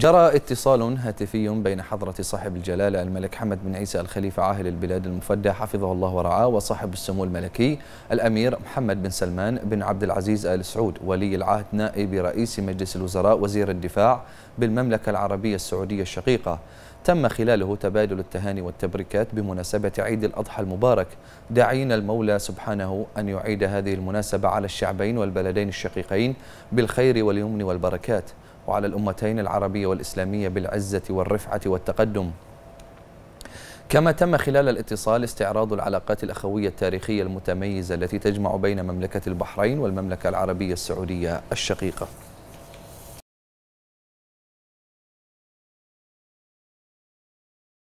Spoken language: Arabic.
جرى اتصال هاتفي بين حضرة صاحب الجلالة الملك حمد بن عيسى الخليفة عاهل البلاد المفدى حفظه الله ورعاه وصاحب السمو الملكي الأمير محمد بن سلمان بن عبد العزيز آل سعود ولي العهد نائب رئيس مجلس الوزراء وزير الدفاع بالمملكة العربية السعودية الشقيقة تم خلاله تبادل التهاني والتبريكات بمناسبة عيد الأضحى المبارك داعين المولى سبحانه أن يعيد هذه المناسبة على الشعبين والبلدين الشقيقين بالخير واليمن والبركات وعلى الأمتين العربية والإسلامية بالعزة والرفعة والتقدم كما تم خلال الاتصال استعراض العلاقات الأخوية التاريخية المتميزة التي تجمع بين مملكة البحرين والمملكة العربية السعودية الشقيقة